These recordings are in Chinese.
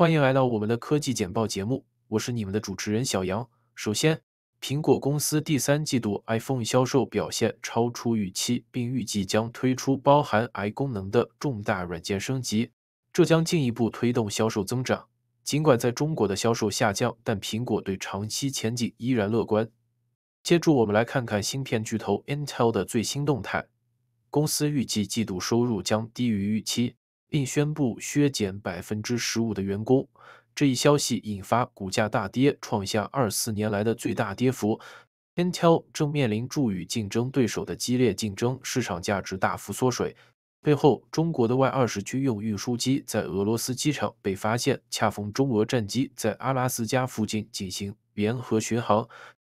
欢迎来到我们的科技简报节目，我是你们的主持人小杨。首先，苹果公司第三季度 iPhone 销售表现超出预期，并预计将推出包含 i 功能的重大软件升级，这将进一步推动销售增长。尽管在中国的销售下降，但苹果对长期前景依然乐观。接着，我们来看看芯片巨头 Intel 的最新动态。公司预计季度收入将低于预期。并宣布削减百分之十五的员工，这一消息引发股价大跌，创下二四年来的最大跌幅。Antel 正面临助与竞争对手的激烈竞争，市场价值大幅缩水。背后，中国的 Y 二十军用运输机在俄罗斯机场被发现，恰逢中俄战机在阿拉斯加附近进行联合巡航，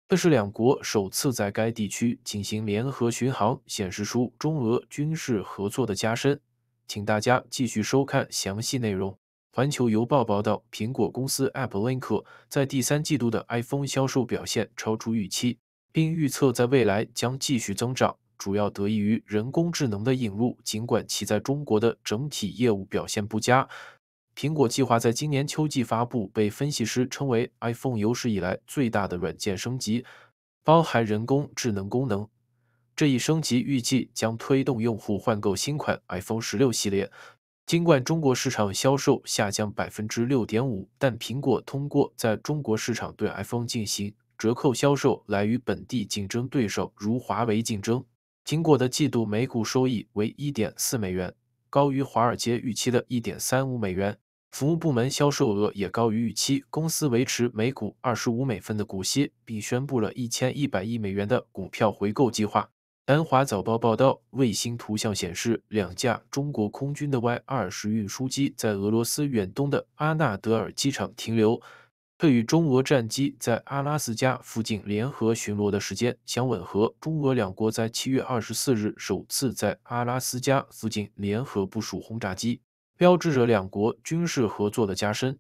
这是两国首次在该地区进行联合巡航，显示出中俄军事合作的加深。请大家继续收看详细内容。环球邮报报道，苹果公司 Apple Inc. 在第三季度的 iPhone 销售表现超出预期，并预测在未来将继续增长，主要得益于人工智能的引入。尽管其在中国的整体业务表现不佳，苹果计划在今年秋季发布被分析师称为 iPhone 有史以来最大的软件升级，包含人工智能功能。这一升级预计将推动用户换购新款 iPhone 十六系列。尽管中国市场销售下降百分之六点五，但苹果通过在中国市场对 iPhone 进行折扣销售来与本地竞争对手如华为竞争。苹果的季度每股收益为一点四美元，高于华尔街预期的一点三五美元。服务部门销售额也高于预期。公司维持每股二十五美分的股息，并宣布了一千一百亿美元的股票回购计划。《南华早报》报道，卫星图像显示，两架中国空军的 Y-20 运输机在俄罗斯远东的阿纳德尔机场停留，这与中俄战机在阿拉斯加附近联合巡逻的时间相吻合。中俄两国在7月24日首次在阿拉斯加附近联合部署轰炸机，标志着两国军事合作的加深。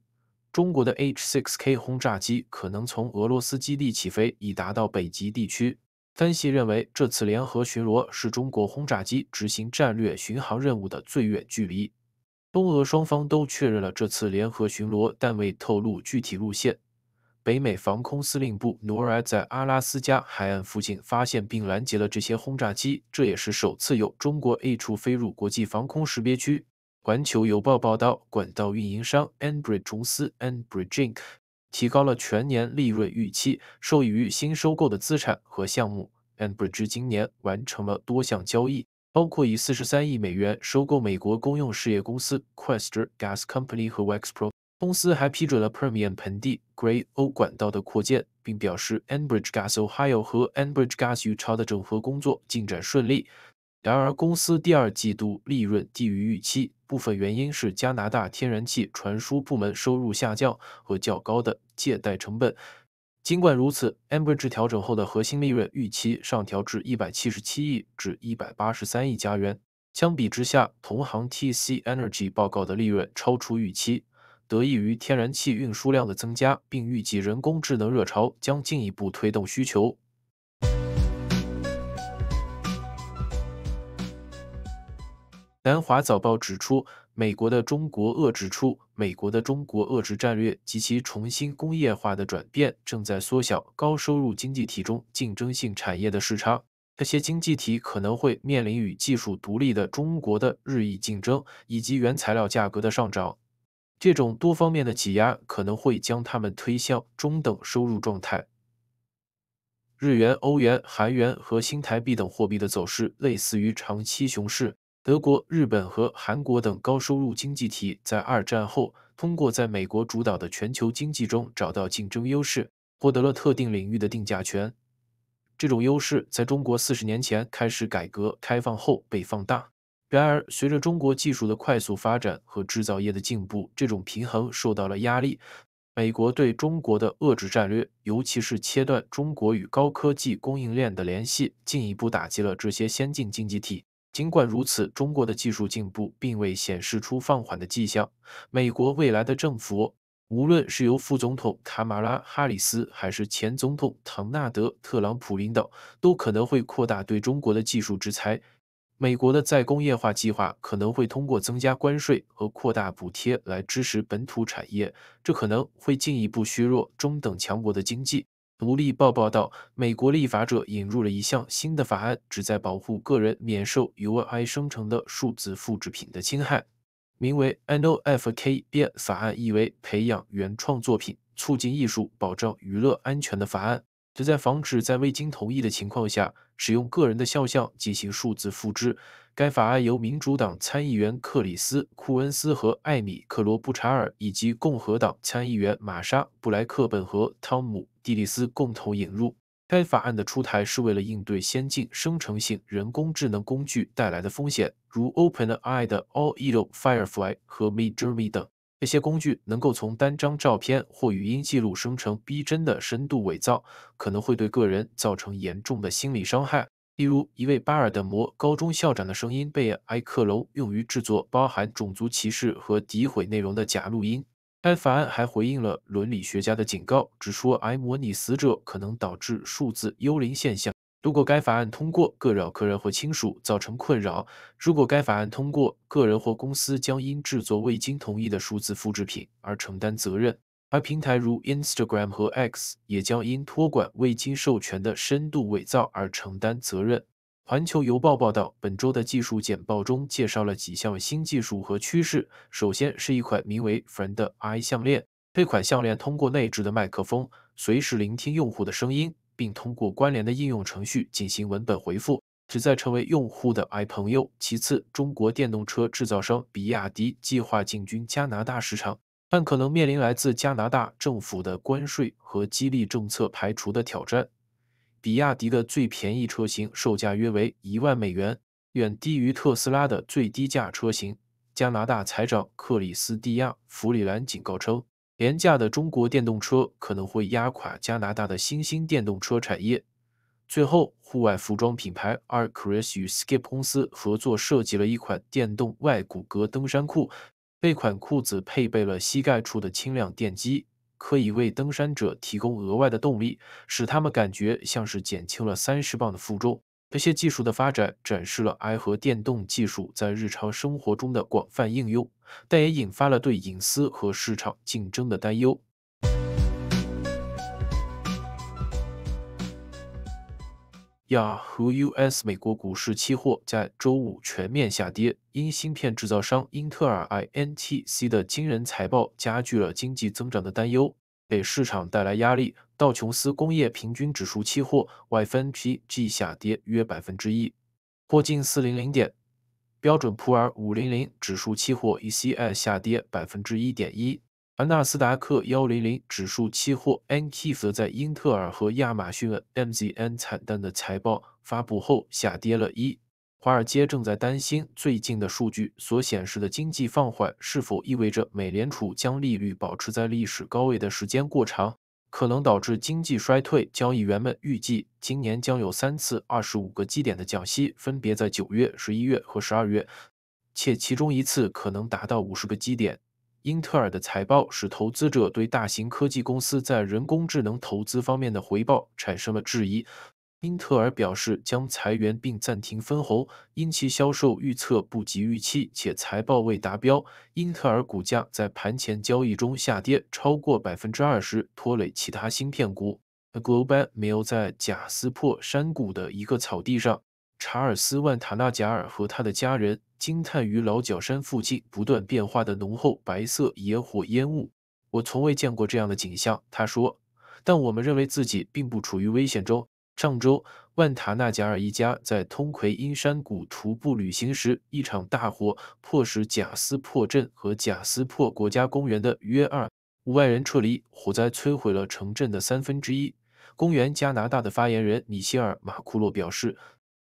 中国的 H-6K 轰炸机可能从俄罗斯基地起飞，以达到北极地区。分析认为，这次联合巡逻是中国轰炸机执行战略巡航任务的最远距离。东俄双方都确认了这次联合巡逻，但未透露具体路线。北美防空司令部 n Nora 在阿拉斯加海岸附近发现并拦截了这些轰炸机，这也是首次有中国 A 处飞入国际防空识别区。环球邮报报道，管道运营商 Enbridge。提高了全年利润预期，受益于新收购的资产和项目。Enbridge 今年完成了多项交易，包括以43亿美元收购美国公用事业公司 Quest Gas Company 和 Wexpro 公司，还批准了 Permian 盆地 g r a y O 管道的扩建，并表示 Enbridge Gas Ohio 和 Enbridge Gas Utah 的整合工作进展顺利。然而，公司第二季度利润低于预期。部分原因是加拿大天然气传输部门收入下降和较高的借贷成本。尽管如此，Ambridge 调整后的核心利润预期上调至177亿至183亿加元。相比之下，同行 TC Energy 报告的利润超出预期，得益于天然气运输量的增加，并预计人工智能热潮将进一步推动需求。南华早报指出，美国的中国遏制出美国国的中遏制战略及其重新工业化的转变正在缩小高收入经济体中竞争性产业的市差。这些经济体可能会面临与技术独立的中国的日益竞争，以及原材料价格的上涨。这种多方面的挤压可能会将他们推向中等收入状态。日元、欧元、韩元和新台币等货币的走势类似于长期熊市。德国、日本和韩国等高收入经济体在二战后，通过在美国主导的全球经济中找到竞争优势，获得了特定领域的定价权。这种优势在中国四十年前开始改革开放后被放大。然而，随着中国技术的快速发展和制造业的进步，这种平衡受到了压力。美国对中国的遏制战略，尤其是切断中国与高科技供应链的联系，进一步打击了这些先进经济体。尽管如此，中国的技术进步并未显示出放缓的迹象。美国未来的政府，无论是由副总统卡马拉·哈里斯还是前总统唐纳德·特朗普领导，都可能会扩大对中国的技术制裁。美国的再工业化计划可能会通过增加关税和扩大补贴来支持本土产业，这可能会进一步削弱中等强国的经济。独立报报道，美国立法者引入了一项新的法案，旨在保护个人免受 u i 生成的数字复制品的侵害，名为 NOFKB 法案，意为培养原创作品、促进艺术、保障娱乐安全的法案。旨在防止在未经同意的情况下使用个人的肖像进行数字复制。该法案由民主党参议员克里斯·库恩斯和艾米·克罗布查尔以及共和党参议员玛莎·布莱克本和汤姆·蒂利斯共同引入。该法案的出台是为了应对先进生成性人工智能工具带来的风险，如 OpenAI 的 a l l e l o Firefly 和 MidJourney 等。这些工具能够从单张照片或语音记录生成逼真的深度伪造，可能会对个人造成严重的心理伤害。例如，一位巴尔的摩高中校长的声音被埃克隆用于制作包含种族歧视和诋毁内容的假录音。埃法案还回应了伦理学家的警告，指出埃模拟死者可能导致数字幽灵现象”。如果该法案通过，各扰客人或亲属造成困扰。如果该法案通过，个人或公司将因制作未经同意的数字复制品而承担责任，而平台如 Instagram 和 X 也将因托管未经授权的深度伪造而承担责任。环球邮报报道，本周的技术简报中介绍了几项新技术和趋势。首先是一款名为 Friend I 项链，这款项链通过内置的麦克风随时聆听用户的声音。并通过关联的应用程序进行文本回复，旨在成为用户的 “i 朋友”。其次，中国电动车制造商比亚迪计划进军加拿大市场，但可能面临来自加拿大政府的关税和激励政策排除的挑战。比亚迪的最便宜车型售价约为一万美元，远低于特斯拉的最低价车型。加拿大财长克里斯蒂亚·弗里兰警告称。廉价的中国电动车可能会压垮加拿大的新兴电动车产业。最后，户外服装品牌 a r c r e s e 与 Skip 公司合作设计了一款电动外骨骼登山裤。这款裤子配备了膝盖处的轻量电机，可以为登山者提供额外的动力，使他们感觉像是减轻了三十磅的负重。这些技术的发展展示了埃 i 和电动技术在日常生活中的广泛应用，但也引发了对隐私和市场竞争的担忧。Yahoo US 美国股市期货在周五全面下跌，因芯片制造商英特尔 INTC 的惊人财报加剧了经济增长的担忧。给市场带来压力。道琼斯工业平均指数期货 Y 分 p 下跌约百分之一，或近四零零点。标准普尔五零零指数期货 ECI 下跌百分之一点一，而纳斯达克幺零零指数期货 （NQ） 则在英特尔和亚马逊 m z n 惨淡的财报发布后下跌了一。华尔街正在担心最近的数据所显示的经济放缓是否意味着美联储将利率保持在历史高位的时间过长，可能导致经济衰退。交易员们预计今年将有三次25个基点的降息，分别在9月、11月和12月，且其中一次可能达到50个基点。英特尔的财报使投资者对大型科技公司在人工智能投资方面的回报产生了质疑。英特尔表示将裁员并暂停分红，因其销售预测不及预期且财报未达标。英特尔股价在盘前交易中下跌超过百分之二十，拖累其他芯片股。g l o b a Mail 在贾斯珀山谷的一个草地上，查尔斯·万塔纳贾尔和他的家人惊叹于老角山附近不断变化的浓厚白色野火烟雾：“我从未见过这样的景象。”他说，“但我们认为自己并不处于危险中。”上周，万塔纳贾尔一家在通奎因山谷徒步旅行时，一场大火迫使贾斯珀镇和贾斯珀国家公园的约二五万人撤离。火灾摧毁了城镇的三分之一。公园加拿大的发言人米歇尔·马库洛表示，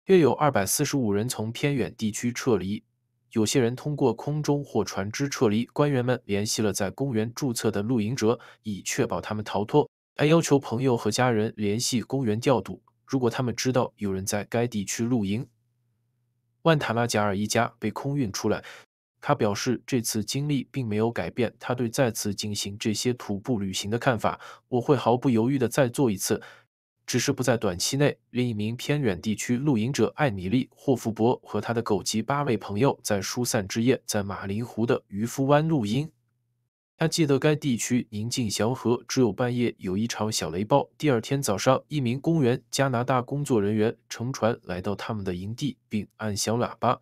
约有二百四十五人从偏远地区撤离，有些人通过空中或船只撤离。官员们联系了在公园注册的露营者，以确保他们逃脱。还要求朋友和家人联系公园调度，如果他们知道有人在该地区露营。万塔拉贾尔一家被空运出来。他表示，这次经历并没有改变他对再次进行这些徒步旅行的看法。我会毫不犹豫地再做一次，只是不在短期内。另一名偏远地区露营者艾米丽·霍夫伯和他的狗及八位朋友在疏散之夜在马林湖的渔夫湾露营。他记得该地区宁静祥和，只有半夜有一场小雷暴。第二天早上，一名公园加拿大工作人员乘船来到他们的营地，并按响喇叭，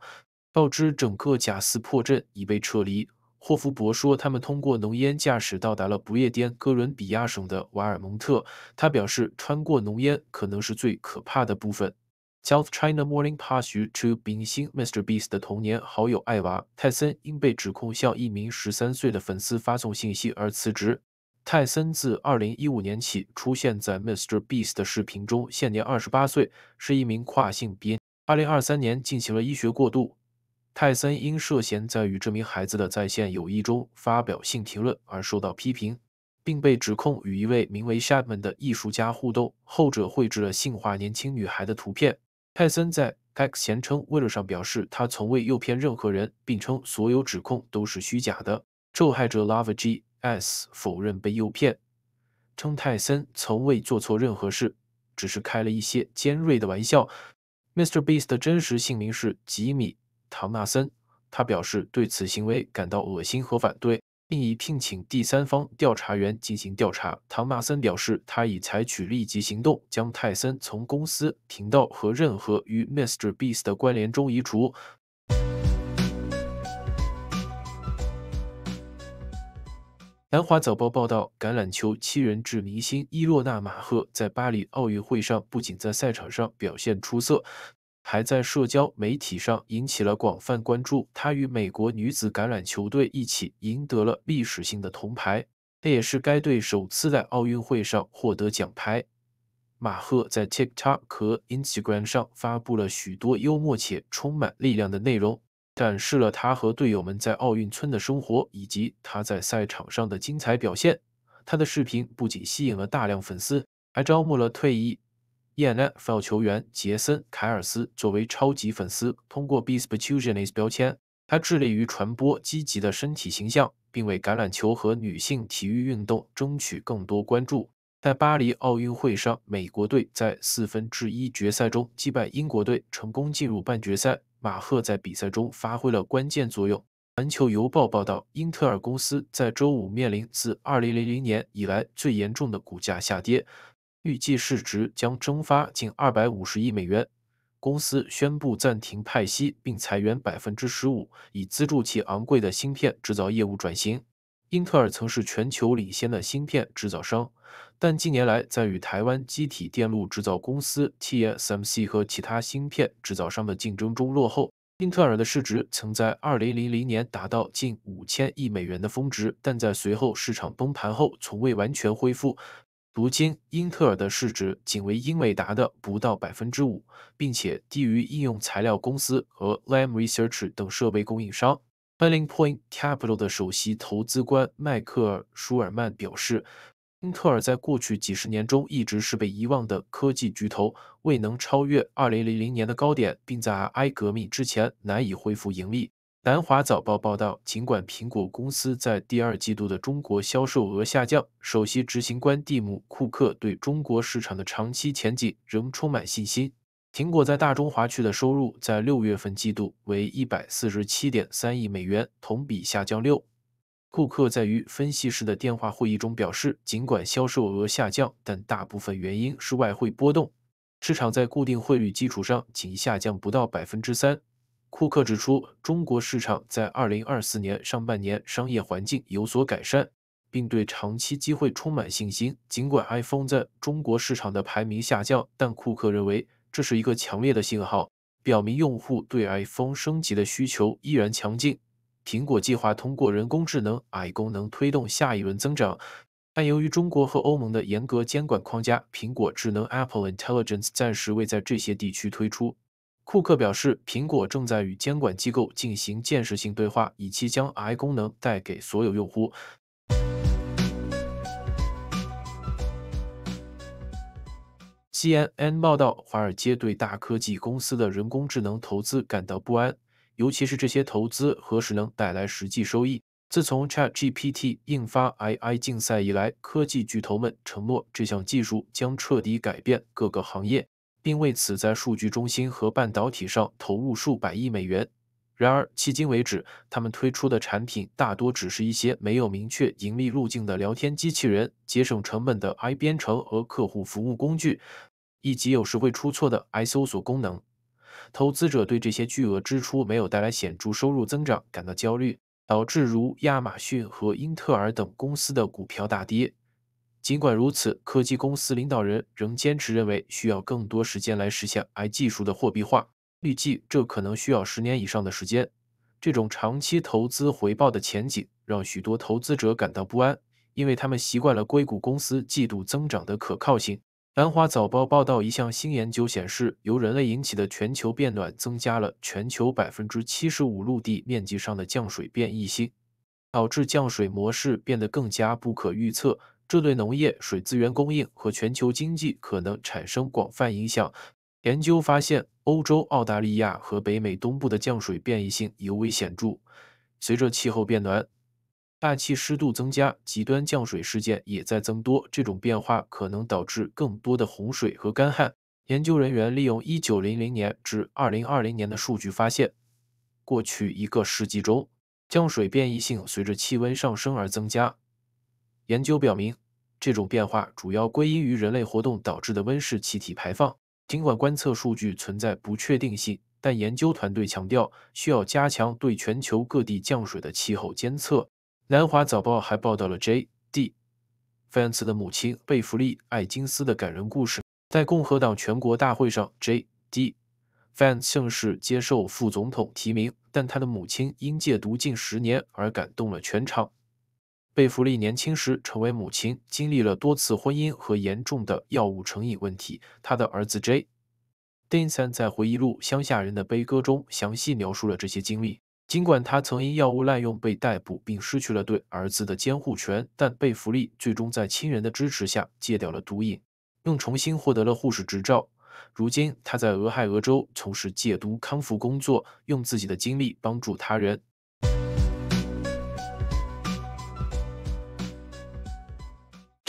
告知整个贾斯珀镇已被撤离。霍夫伯说，他们通过浓烟驾驶到达了不夜颠哥伦比亚省的瓦尔蒙特。他表示，穿过浓烟可能是最可怕的部分。South China Morning Post 消息，Mr. Beast 的童年好友艾娃·泰森因被指控向一名十三岁的粉丝发送信息而辞职。泰森自2015年起出现在 Mr. Beast 的视频中，现年二十八岁，是一名跨性别2023年进行了医学过渡。泰森因涉嫌在与这名孩子的在线友谊中发表性评论而受到批评，并被指控与一位名为 s h a p m a n 的艺术家互动，后者绘制了性化年轻女孩的图片。泰森在 X 前称，为了上表示，他从未诱骗任何人，并称所有指控都是虚假的。受害者 l o v e G S 否认被诱骗，称泰森从未做错任何事，只是开了一些尖锐的玩笑。Mr Beast 的真实姓名是吉米·唐纳森，他表示对此行为感到恶心和反对。并已聘请第三方调查员进行调查。唐纳森表示，他已采取立即行动，将泰森从公司频道和任何与 Mr. Beast 的关联中移除。《南华早报》报道，橄榄球七人制明星伊洛纳·马赫在巴黎奥运会上不仅在赛场上表现出色。还在社交媒体上引起了广泛关注。他与美国女子橄榄球队一起赢得了历史性的铜牌，这也是该队首次在奥运会上获得奖牌。马赫在 TikTok 和 Instagram 上发布了许多幽默且充满力量的内容，展示了他和队友们在奥运村的生活，以及他在赛场上的精彩表现。他的视频不仅吸引了大量粉丝，还招募了退役。NFL 球员杰森·凯尔斯作为超级粉丝，通过 Be Spetujanis 标签，他致力于传播积极的身体形象，并为橄榄球和女性体育运动争取更多关注。在巴黎奥运会上，美国队在四分之一决赛中击败英国队，成功进入半决赛。马赫在比赛中发挥了关键作用。《环球邮报》报道，英特尔公司在周五面临自2000年以来最严重的股价下跌。预计市值将蒸发近250亿美元。公司宣布暂停派息，并裁员15%，以资助其昂贵的芯片制造业务转型。英特尔曾是全球领先的芯片制造商，但近年来在与台湾机体电路制造公司 TSMC 和其他芯片制造商的竞争中落后。英特尔的市值曾在2000年达到近5000亿美元的峰值，但在随后市场崩盘后，从未完全恢复。如今，英特尔的市值仅为英伟达的不到百分之五，并且低于应用材料公司和 Lam Research 等设备供应商。Belling Point Capital 的首席投资官迈克尔·舒尔曼表示：“英特尔在过去几十年中一直是被遗忘的科技巨头，未能超越2000年的高点，并在 i 革命之前难以恢复盈利。”南华早报报道，尽管苹果公司在第二季度的中国销售额下降，首席执行官蒂姆·库克对中国市场的长期前景仍充满信心。苹果在大中华区的收入在六月份季度为一百四十七点三亿美元，同比下降六。库克在与分析师的电话会议中表示，尽管销售额下降，但大部分原因是外汇波动。市场在固定汇率基础上仅下降不到百分之三。库克指出，中国市场在2024年上半年商业环境有所改善，并对长期机会充满信心。尽管 iPhone 在中国市场的排名下降，但库克认为这是一个强烈的信号，表明用户对 iPhone 升级的需求依然强劲。苹果计划通过人工智能 AI 功能推动下一轮增长，但由于中国和欧盟的严格监管框架，苹果智能 Apple Intelligence 暂时未在这些地区推出。库克表示，苹果正在与监管机构进行建设性对话，以期将 i 功能带给所有用户。CNN 报道，华尔街对大科技公司的人工智能投资感到不安，尤其是这些投资何时能带来实际收益。自从 ChatGPT 引发 AI 竞赛以来，科技巨头们承诺这项技术将彻底改变各个行业。并为此在数据中心和半导体上投入数百亿美元。然而，迄今为止，他们推出的产品大多只是一些没有明确盈利路径的聊天机器人、节省成本的 i 编程和客户服务工具，以及有时会出错的 i 搜索功能。投资者对这些巨额支出没有带来显著收入增长感到焦虑，导致如亚马逊和英特尔等公司的股票大跌。尽管如此，科技公司领导人仍坚持认为需要更多时间来实现 AI 技术的货币化，预计这可能需要十年以上的时间。这种长期投资回报的前景让许多投资者感到不安，因为他们习惯了硅谷公司季度增长的可靠性。《南华早报》报道，一项新研究显示，由人类引起的全球变暖增加了全球百分之七十五陆地面积上的降水变异性，导致降水模式变得更加不可预测。这对农业、水资源供应和全球经济可能产生广泛影响。研究发现，欧洲、澳大利亚和北美东部的降水变异性尤为显著。随着气候变暖，大气湿度增加，极端降水事件也在增多。这种变化可能导致更多的洪水和干旱。研究人员利用1900年至2020年的数据发现，过去一个世纪中，降水变异性随着气温上升而增加。研究表明，这种变化主要归因于人类活动导致的温室气体排放。尽管观测数据存在不确定性，但研究团队强调需要加强对全球各地降水的气候监测。南华早报还报道了 J.D. 范茨的母亲贝弗利·艾金斯的感人故事。在共和党全国大会上，J.D. 范茨正式接受副总统提名，但他的母亲因戒毒近十年而感动了全场。贝弗利年轻时成为母亲，经历了多次婚姻和严重的药物成瘾问题。他的儿子 J. Dinsan 在回忆录《乡下人的悲歌》中详细描述了这些经历。尽管他曾因药物滥用被逮捕并失去了对儿子的监护权，但贝弗利最终在亲人的支持下戒掉了毒瘾，又重新获得了护士执照。如今，他在俄亥俄州从事戒毒康复工作，用自己的经历帮助他人。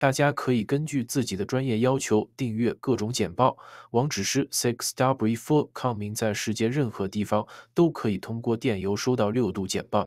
大家可以根据自己的专业要求订阅各种简报。网址是 s i x w f u r c o m 在世界任何地方都可以通过电邮收到六度简报。